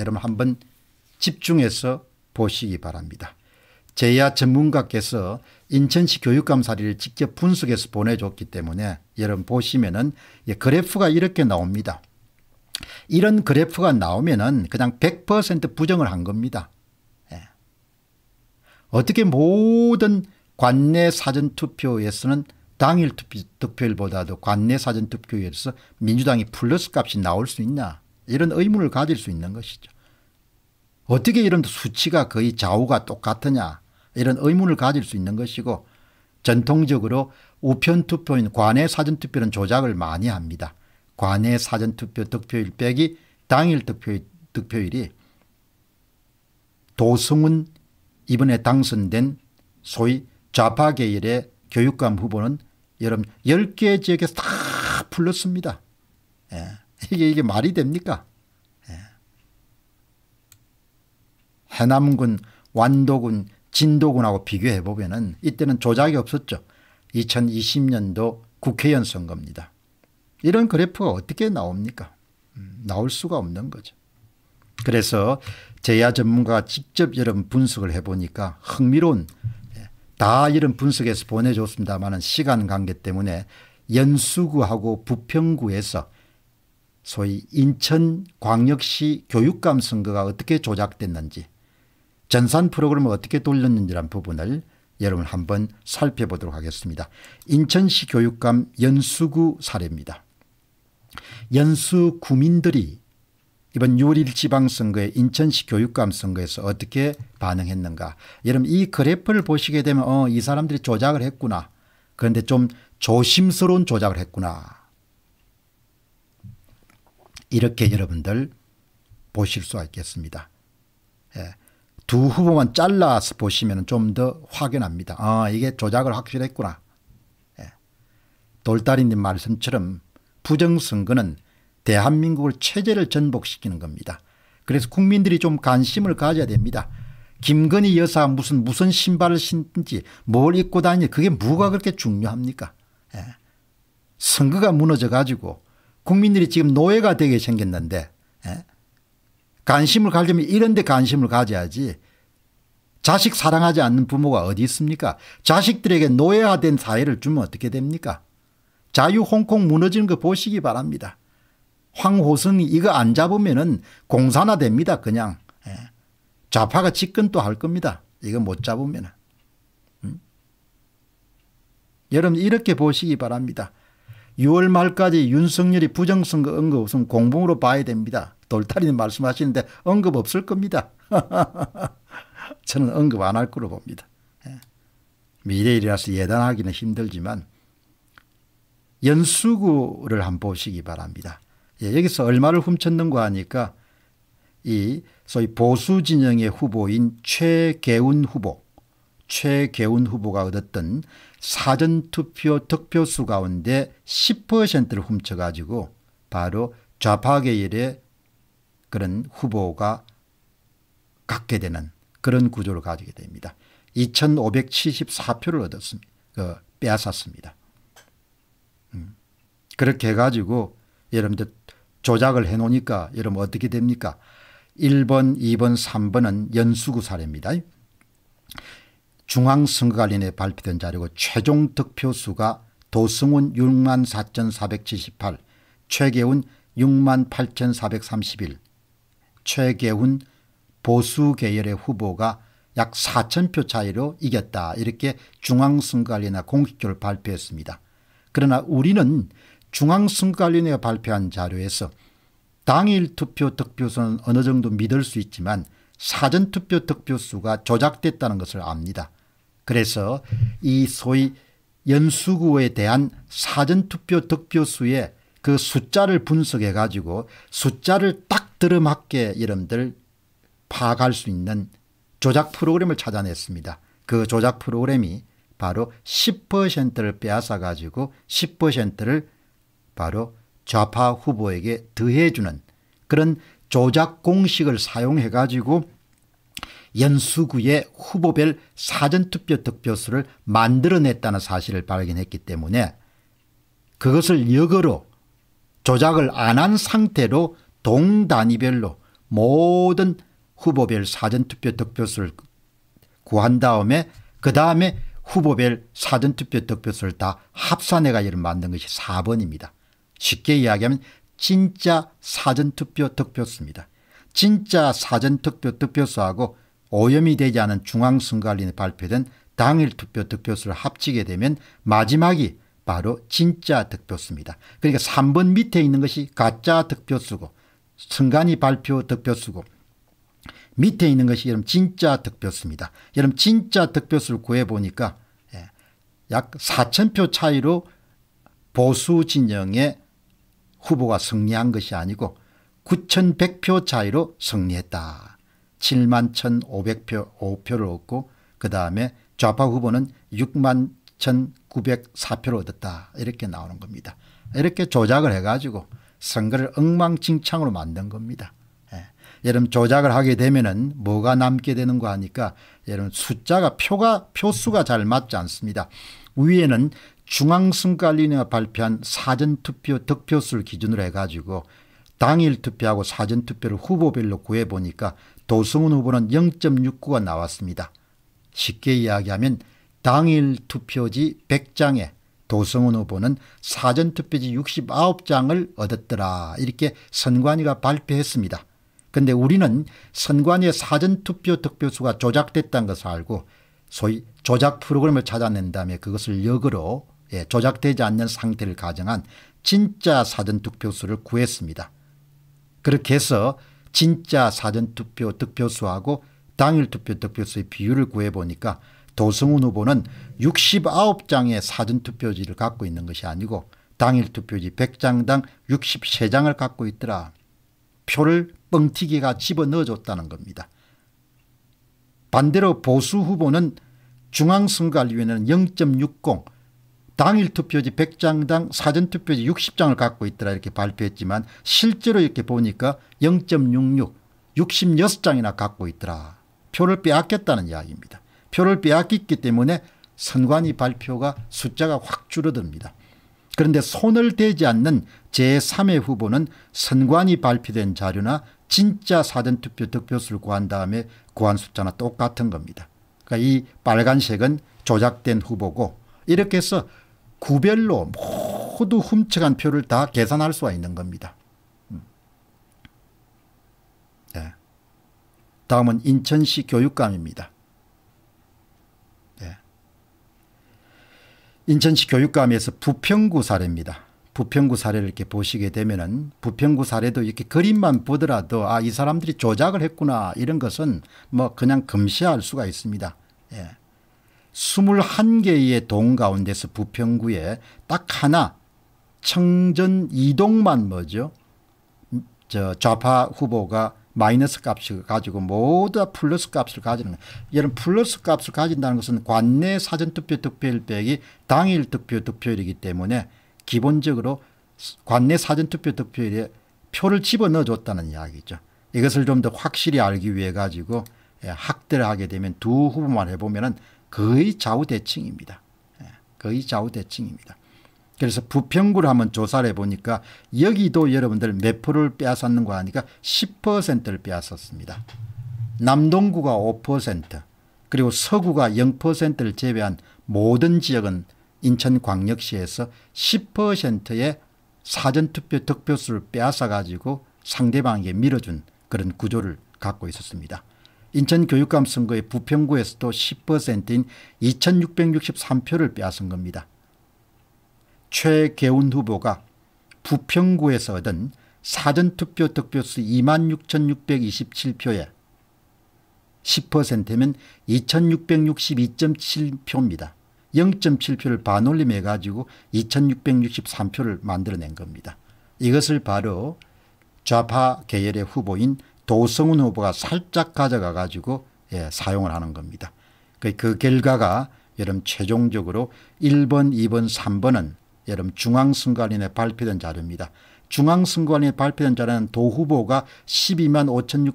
여러분 한번 집중해서 보시기 바랍니다. 제야 전문가께서 인천시 교육감 사례를 직접 분석해서 보내줬기 때문에 여러분 보시면은 그래프가 이렇게 나옵니다. 이런 그래프가 나오면은 그냥 100% 부정을 한 겁니다. 예. 어떻게 모든 관내 사전투표에서는 당일 투표, 투표일보다도 관내 사전투표에서 민주당이 플러스 값이 나올 수 있나. 이런 의문을 가질 수 있는 것이죠. 어떻게 이런 수치가 거의 좌우가 똑같으냐 이런 의문을 가질 수 있는 것이고 전통적으로 우편투표인 관내 사전투표는 조작을 많이 합니다. 관내 사전투표 득표일 빼기 당일 득표일, 득표일이 도승훈 이번에 당선된 소위 좌파 계열의 교육감 후보는 여러분 10개 지역에서 다 풀렸습니다. 예. 이게 이게 말이 됩니까? 예. 해남군, 완도군, 진도군하고 비교해 보면은 이때는 조작이 없었죠. 2020년도 국회의원 선거입니다. 이런 그래프가 어떻게 나옵니까? 음, 나올 수가 없는 거죠. 그래서 제야 전문가가 직접 이런 분석을 해보니까 흥미로운 예, 다 이런 분석에서 보내줬습니다만 시간 관계 때문에 연수구하고 부평구에서 소위 인천광역시 교육감 선거가 어떻게 조작됐는지 전산 프로그램을 어떻게 돌렸는지란 부분을 여러분 한번 살펴보도록 하겠습니다. 인천시 교육감 연수구 사례입니다. 연수 구민들이 이번 6일 지방선거에 인천시 교육감 선거에서 어떻게 반응했는가. 여러분 이 그래프를 보시게 되면 어, 이 사람들이 조작을 했구나. 그런데 좀 조심스러운 조작을 했구나 이렇게 여러분들 보실 수가 있겠습니다. 예. 두 후보만 잘라서 보시면 좀 더 확연합니다. 아 이게 조작을 확실 했구나. 예. 돌다리님 말씀처럼 부정선거는 대한민국을 체제를 전복시키는 겁니다. 그래서 국민들이 좀 관심을 가져야 됩니다. 김건희 여사 무슨 무슨 신발을 신든지 뭘 입고 다니지 그게 뭐가 그렇게 중요합니까? 예. 선거가 무너져 가지고 국민들이 지금 노예가 되게 생겼는데 에? 예? 관심을 가려면 이런 데 관심을 가져야지 자식 사랑하지 않는 부모가 어디 있습니까 자식들에게 노예화된 사회를 주면 어떻게 됩니까 자유 홍콩 무너지는 거 보시기 바랍니다 황호승이 이거 안 잡으면 은 공산화됩니다 그냥 에? 예? 좌파가 집권 또 할 겁니다 이거 못 잡으면 은 음? 여러분 이렇게 보시기 바랍니다 6월 말까지 윤석열이 부정선거 언급 없으면 공봉으로 봐야 됩니다. 돌타리는 말씀하시는데 언급 없을 겁니다. 저는 언급 안 할 거로 봅니다. 예. 미래일이라서 예단하기는 힘들지만 연수구를 한번 보시기 바랍니다. 예, 여기서 얼마를 훔쳤는가 하니까 이 소위 보수 진영의 후보인 최계훈 후보 최계훈 후보가 얻었던 사전투표 득표수 가운데 10%를 훔쳐가지고 바로 좌파계열의 그런 후보가 갖게 되는 그런 구조를 가지게 됩니다. 2574표를 얻었습니다. 그 빼앗았습니다. 음. 그렇게 해가지고 여러분들 조작을 해놓으니까 여러분 어떻게 됩니까? 1번, 2번, 3번은 연수구 사례입니다. 중앙선거관리에 발표된 자료고 최종 득표수가 도승훈 6만 4,478, 최계훈 6만 8,431, 최계훈 보수 계열의 후보가 약4천표 차이로 이겼다 이렇게 중앙선거관리나 공식적으로 발표했습니다. 그러나 우리는 중앙선거관리에 발표한 자료에서 당일 투표 득표수는 어느 정도 믿을 수 있지만 사전투표 득표수가 조작됐다는 것을 압니다. 그래서 이 소위 연수구에 대한 사전투표 득표수의 그 숫자를 분석해 가지고 숫자를 딱 들어맞게 이름들 파악할 수 있는 조작 프로그램을 찾아냈습니다. 그 조작 프로그램이 바로 10%를 빼앗아 가지고 10%를 바로 좌파 후보에게 더해주는 그런 조작 공식을 사용해 가지고 연수구의 후보별 사전투표 득표수를 만들어냈다는 사실을 발견했기 때문에 그것을 역으로 조작을 안 한 상태로 동단위별로 모든 후보별 사전투표 득표수를 구한 다음에 그 다음에 후보별 사전투표 득표수를 다 합산해가지고 만든 것이 4번입니다. 쉽게 이야기하면 진짜 사전투표 득표수입니다. 진짜 사전투표 득표수하고 오염이 되지 않은 중앙선관위에 발표된 당일 투표 득표수를 합치게 되면 마지막이 바로 진짜 득표수입니다. 그러니까 3번 밑에 있는 것이 가짜 득표수고 선관위 발표 득표수고 밑에 있는 것이 여러분 진짜 득표수입니다. 여러분 진짜 득표수를 구해보니까 예, 약 4천표 차이로 보수 진영의 후보가 승리한 것이 아니고 9,100표 차이로 승리했다. 7만 1,500표 5표를 얻고 그 다음에 좌파 후보는 6만 1,904표를 얻었다 이렇게 나오는 겁니다. 이렇게 조작을 해가지고 선거를 엉망진창으로 만든 겁니다. 예. 여러분 조작을 하게 되면은 뭐가 남게 되는거 하니까 여러분 숫자가 표가 표수가 잘 맞지 않습니다. 위에는 중앙선관위가 발표한 사전투표 득표수를 기준으로 해가지고 당일 투표하고 사전투표를 후보별로 구해보니까 도승훈 후보는 0.69가 나왔습니다. 쉽게 이야기하면 당일 투표지 100장에 도성훈 후보는 사전투표지 69장을 얻었더라 이렇게 선관위가 발표했습니다. 근데 우리는 선관위의 사전투표 득표수가 조작됐다는 것을 알고 소위 조작 프로그램을 찾아낸 다음에 그것을 역으로 예, 조작되지 않는 상태를 가정한 진짜 사전투표수를 구했습니다. 그렇게 해서 진짜 사전투표 득표수하고 당일투표 득표수의 비율을 구해보니까 도승훈 후보는 69장의 사전투표지를 갖고 있는 것이 아니고 당일투표지 100장당 63장을 갖고 있더라. 표를 뻥튀기가 집어넣어줬다는 겁니다. 반대로 보수 후보는 중앙선거관리위원회는 0.60 당일 투표지 100장당 사전 투표지 60장을 갖고 있더라 이렇게 발표했지만 실제로 이렇게 보니까 0.66 66장이나 갖고 있더라. 표를 빼앗겼다는 이야기입니다. 표를 빼앗겼기 때문에 선관위 발표가 숫자가 확 줄어듭니다. 그런데 손을 대지 않는 제3의 후보는 선관위 발표된 자료나 진짜 사전투표 득표수를 구한 다음에 구한 숫자나 똑같은 겁니다. 그러니까 이 빨간색은 조작된 후보고 이렇게 해서 구별로 모두 훔쳐간 표를 다 계산할 수가 있는 겁니다. 음. 네. 다음은 인천시 교육감입니다. 네. 인천시 교육감에서 부평구 사례입니다. 부평구 사례를 이렇게 보시게 되면은 부평구 사례도 이렇게 그림만 보더라도 아이 사람들이 조작을 했구나 이런 것은 뭐 그냥 금시할 수가 있습니다. 예. 21개의 동 가운데서 부평구에 딱 하나 청전 이동만 뭐죠 저 좌파 후보가 마이너스 값을 가지고 모두 다 플러스 값을 가지는 이런 플러스 값을 가진다는 것은 관내 사전투표 득표율 빼기 당일 득표 득표율이기 때문에 기본적으로 관내 사전투표 득표율에 표를 집어넣어줬다는 이야기죠. 이것을 좀 더 확실히 알기 위해 가지고 예, 학대를 하게 되면 두 후보만 해보면 거의 좌우대칭입니다. 예, 거의 좌우대칭입니다. 그래서 부평구를 한번 조사를 해보니까 여기도 여러분들 몇 프로를 빼앗았는 거 하니까 10%를 빼앗았습니다. 남동구가 5% 그리고 서구가 0%를 제외한 모든 지역은 인천광역시에서 10%의 사전투표 득표수를 빼앗아가지고 상대방에게 밀어준 그런 구조를 갖고 있었습니다. 인천교육감 선거의 부평구에서도 10%인 2663표를 빼앗은 겁니다. 최계훈 후보가 부평구에서 얻은 사전투표 득표수 26,627표에 10%면 2,662.7표입니다. 0.7표를 반올림해 가지고 2,663표를 만들어낸 겁니다. 이것을 바로 좌파 계열의 후보인 도성훈 후보가 살짝 가져가 가지고 예, 사용을 하는 겁니다. 그, 그 결과가 여름 최종적으로 1번 2번 3번은 여름 중앙선관위에 발표된 자료입니다. 중앙선관위에 발표된 자료는 도 후보가 12만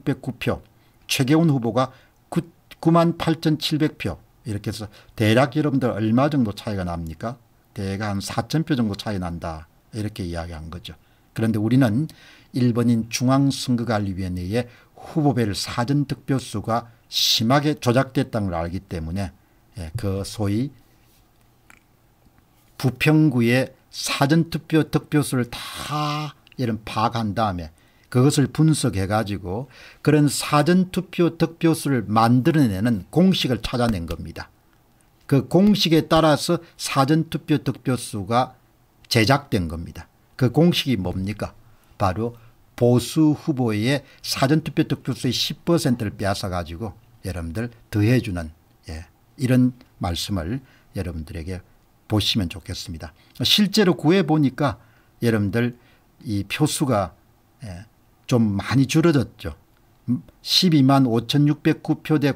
5609표 최경훈 후보가 9, 9만 8700표 이렇게 해서 대략 여러분들 얼마 정도 차이가 납니까? 대략 한 4천 표 정도 차이 난다 이렇게 이야기한 거죠. 그런데 우리는 일본인 중앙선거관리위원회의 후보별 사전 득표수가 심하게 조작됐다는 걸 알기 때문에 예, 그 소위 부평구의 사전 투표 득표수를 다 이런 파악한 다음에 그것을 분석해 가지고 그런 사전 투표 득표수를 만들어내는 공식을 찾아낸 겁니다. 그 공식에 따라서 사전 투표 득표수가 제작된 겁니다. 그 공식이 뭡니까? 바로 보수 후보의 사전투표 득표수의 10%를 빼앗아가지고 여러분들 더해주는 예, 이런 말씀을 여러분들에게 보시면 좋겠습니다. 실제로 구해보니까 여러분들 이 표수가 예, 좀 많이 줄어졌죠. 12만 5,609표 대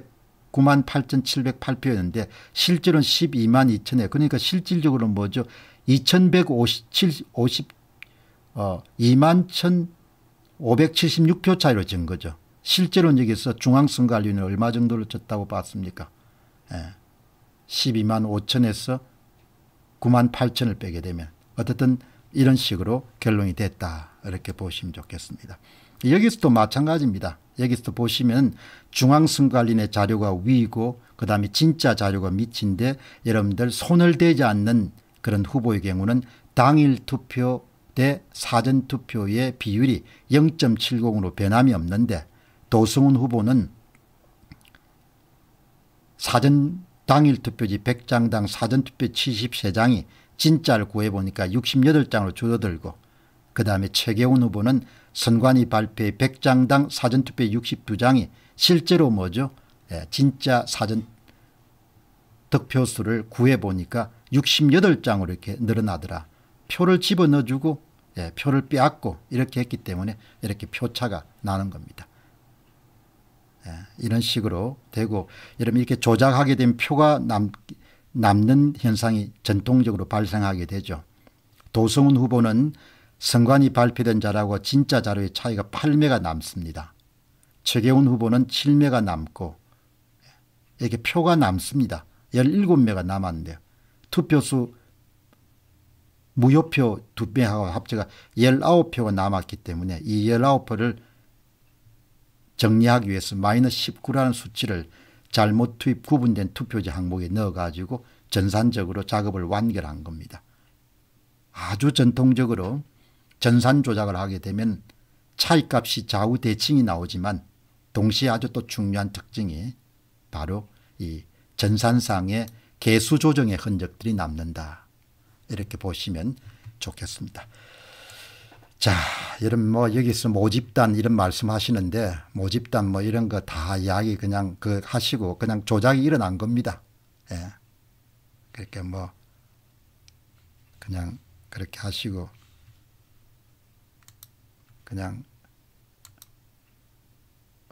9만 8,708표였는데 실제로는 12만 2천에 그러니까 실질적으로는 뭐죠? 2,157 50 어, 2만 1 576표 차이로 진 거죠. 실제로는 여기서 중앙선관리위원 얼마 정도를 졌다고 봤습니까? 예. 12만 5천에서 9만 8천을 빼게 되면 어쨌든 이런 식으로 결론이 됐다 이렇게 보시면 좋겠습니다. 여기서도 마찬가지입니다. 여기서도 보시면 중앙선관리의 자료가 위고 그 다음에 진짜 자료가 밑인데 여러분들 손을 대지 않는 그런 후보의 경우는 당일 투표 대 사전투표의 비율이 0.70으로 변함이 없는데 도승훈 후보는 사전 당일 투표지 100장당 사전투표 73장이 진짜를 구해보니까 68장으로 줄어들고 그 다음에 최경훈 후보는 선관위 발표의 100장당 사전투표 62장이 실제로 뭐죠? 예, 진짜 사전 득표수를 구해보니까 68장으로 이렇게 늘어나더라. 표를 집어넣어주고 예, 표를 빼앗고 이렇게 했기 때문에 이렇게 표차가 나는 겁니다. 예, 이런 식으로 되고 여러분 이렇게 조작하게 된 표가 남, 남는 현상이 전통적으로 발생하게 되죠. 도성훈 후보는 선관위 발표된 자라고 진짜 자료의 차이가 8매가 남습니다. 최경훈 후보는 7매가 남고 예, 이렇게 표가 남습니다. 17매가 남았는데요. 투표수 무효표 두표하고 합쳐가 19표가 남았기 때문에 이 19표를 정리하기 위해서 마이너스 19라는 수치를 잘못 투입 구분된 투표지 항목에 넣어가지고 전산적으로 작업을 완결한 겁니다. 아주 전통적으로 전산 조작을 하게 되면 차이값이 좌우 대칭이 나오지만 동시에 아주 또 중요한 특징이 바로 이 전산상의 개수 조정의 흔적들이 남는다. 이렇게 보시면 좋겠습니다. 자, 이런 뭐 여기서 모집단 이런 말씀하시는데 모집단 뭐 이런 거 다 이야기 그냥 그 하시고 그냥 조작이 일어난 겁니다. 예. 그렇게 뭐 그냥 그렇게 하시고 그냥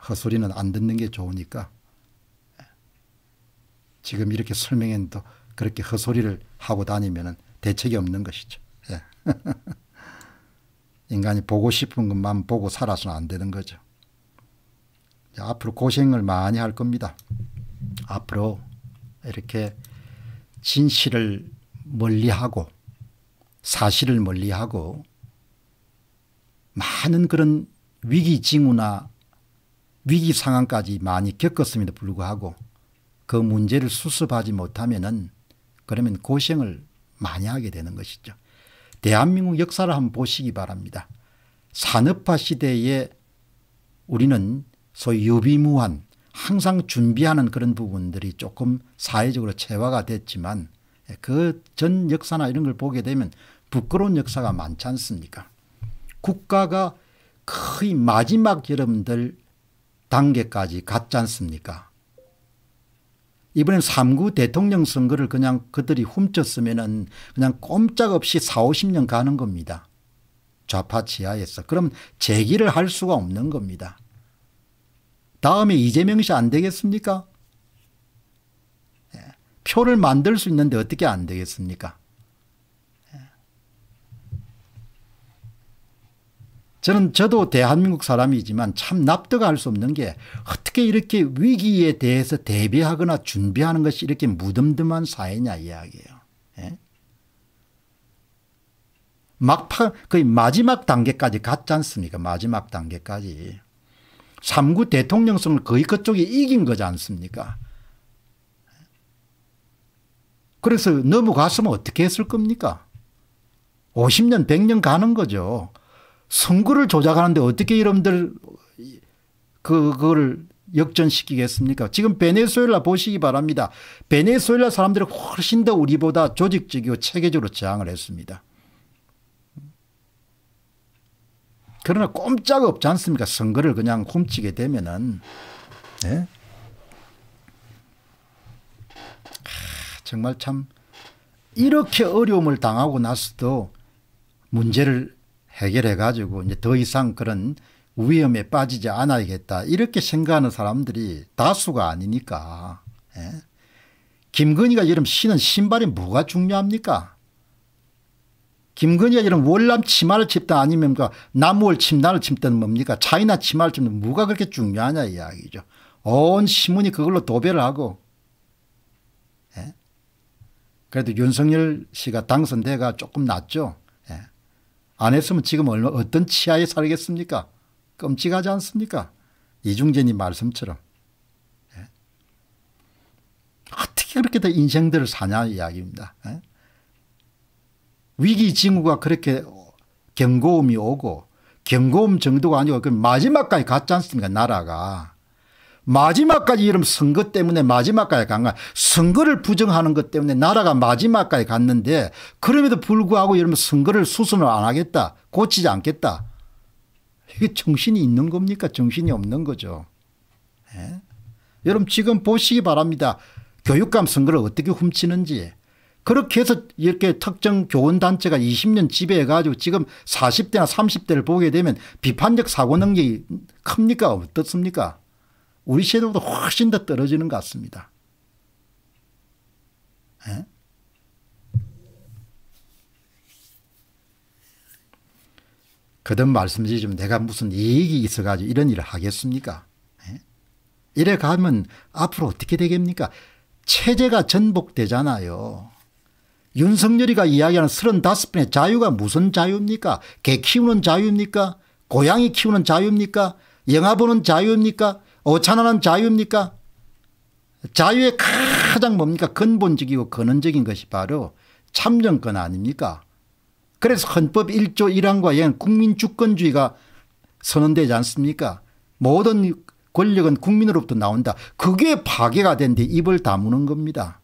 헛소리는 안 듣는 게 좋으니까 예. 지금 이렇게 설명했는 그렇게 헛소리를 하고 다니면은 대책이 없는 것이죠. 예. 인간이 보고 싶은 것만 보고 살아서는 안 되는 거죠. 앞으로 고생을 많이 할 겁니다. 앞으로 이렇게 진실을 멀리하고 사실을 멀리하고 많은 그런 위기 징후나 위기 상황까지 많이 겪었음에도 불구하고 그 문제를 수습하지 못하면은 그러면 고생을 많이 하게 되는 것이죠. 대한민국 역사를 한번 보시기 바랍니다. 산업화 시대에 우리는 소위 유비무한 항상 준비하는 그런 부분들이 조금 사회적으로 체화가 됐지만 예, 그전 역사나 이런 걸 보게 되면 부끄러운 역사가 많지 않습니까? 국가가 거의 마지막 여러분들 단계까지 갔지 않습니까? 이번엔 3구 대통령 선거를 그냥 그들이 훔쳤으면은 그냥 꼼짝없이 4, 50년 가는 겁니다. 좌파 지하에서. 그럼 제기를 할 수가 없는 겁니다. 다음에 이재명 씨 안 되겠습니까? 예. 표를 만들 수 있는데 어떻게 안 되겠습니까? 저는 저도 대한민국 사람이지만 참 납득할 수 없는 게 어떻게 이렇게 위기에 대해서 대비하거나 준비하는 것이 이렇게 무덤덤한 사회냐 이야기예요. 예? 막판 거의 마지막 단계까지 갔지 않습니까? 마지막 단계까지. 3구 대통령성을 거의 그쪽이 이긴 거지 않습니까? 그래서 넘어갔으면 어떻게 했을 겁니까? 50년, 100년 가는 거죠. 선거를 조작하는데 어떻게 여러분들 그, 걸 역전시키겠습니까? 지금 베네수엘라 보시기 바랍니다. 베네수엘라 사람들이 훨씬 더 우리보다 조직적이고 체계적으로 저항을 했습니다. 그러나 꼼짝 없지 않습니까? 선거를 그냥 훔치게 되면은 네? 하, 정말 참 이렇게 어려움을 당하고 나서도 문제를 해결해 가지고 이제 더 이상 그런 위험에 빠지지 않아야겠다 이렇게 생각하는 사람들이 다수가 아니니까 예? 김건희가 이런 신은 신발이 뭐가 중요합니까 김건희가 이런 월남 치마를 칩다 아니면 그나무월 침단을 칩든 뭡니까 차이나 치마를 칩든 뭐가 그렇게 중요하냐 이야기죠 온 신문이 그걸로 도배를 하고 예? 그래도 윤석열 씨가 당선돼가 조금 낫죠 안 했으면 지금 얼마, 어떤 치아에 살겠습니까? 끔찍하지 않습니까? 이중재님 말씀처럼. 예? 어떻게 그렇게 다 인생들을 사냐 이야기입니다. 예? 위기 징후가 그렇게 경고음이 오고 경고음 정도가 아니고 그 마지막까지 갔지 않습니까? 나라가. 마지막까지 이런 선거 때문에 마지막까지 간가 선거를 부정하는 것 때문에 나라가 마지막까지 갔는데 그럼에도 불구하고 이러분 선거를 수순을 안 하겠다. 고치지 않겠다. 이게 정신이 있는 겁니까? 정신이 없는 거죠. 예? 여러분 지금 보시기 바랍니다. 교육감 선거를 어떻게 훔치는지. 그렇게 해서 이렇게 특정 교원단체가 20년 지배해가지고 지금 40대나 30대를 보게 되면 비판적 사고 능력이 큽니까? 어떻습니까? 우리 시대보다 훨씬 더 떨어지는 것 같습니다. 에? 예? 그든 말씀드리지만 내가 무슨 이익이 있어가지고 이런 일을 하겠습니까? 에? 예? 이래 가면 앞으로 어떻게 되겠습니까? 체제가 전복되잖아요. 윤석열이가 이야기하는 35분의 자유가 무슨 자유입니까? 개 키우는 자유입니까? 고양이 키우는 자유입니까? 영화 보는 자유입니까? 오찬하는 어, 자유입니까? 자유의 가장 뭡니까? 근본적이고 근원적인 것이 바로 참정권 아닙니까? 그래서 헌법 1조 1항과 엔 국민주권주의가 선언되지 않습니까? 모든 권력은 국민으로부터 나온다. 그게 파괴가 된 데 입을 다무는 겁니다.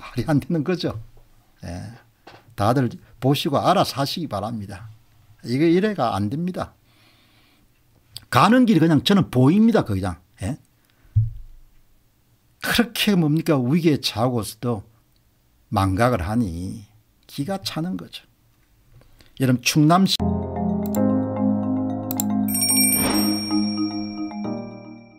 말이 안 되는 거죠. 예. 다들 보시고 알아서 하시기 바랍니다. 이게 이래가 안 됩니다. 가는 길이 그냥 저는 보입니다. 거기다. 그 예? 그렇게 뭡니까 위기에 처고서도 망각을 하니 기가 차는 거죠. 여러분 충남시